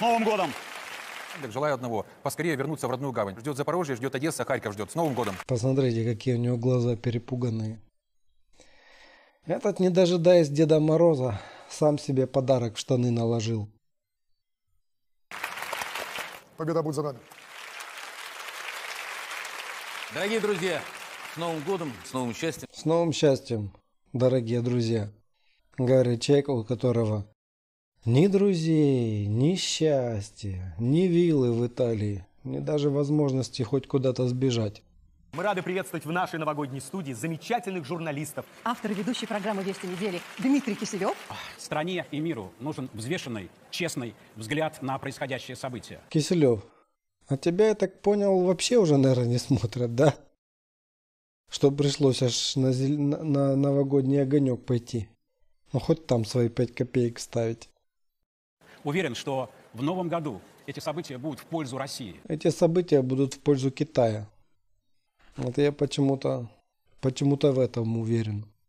С Новым годом! желаю одного. Поскорее вернуться в родную гавань. Ждет Запорожье, ждет Одесса, Харьков ждет. С Новым годом! Посмотрите, какие у него глаза перепуганные. Этот, не дожидаясь Деда Мороза, сам себе подарок в штаны наложил. Победа будет за нами. Дорогие друзья, с Новым годом, с новым счастьем. С новым счастьем, дорогие друзья. Гарри Чайк, у которого ни друзей, ни счастья, ни виллы в Италии, ни даже возможности хоть куда-то сбежать. Мы рады приветствовать в нашей новогодней студии замечательных журналистов. Автор и ведущий программы «Вести недели» Дмитрий Киселев. Стране и миру нужен взвешенный, честный взгляд на происходящее событие. Киселев, а тебя, я так понял, вообще уже, наверное, не смотрят, да? Что пришлось аж на, зель... на новогодний огонек пойти. Ну, хоть там свои пять копеек ставить. Уверен, что в новом году эти события будут в пользу России. Эти события будут в пользу Китая. Вот я почему-то почему-то в этом уверен.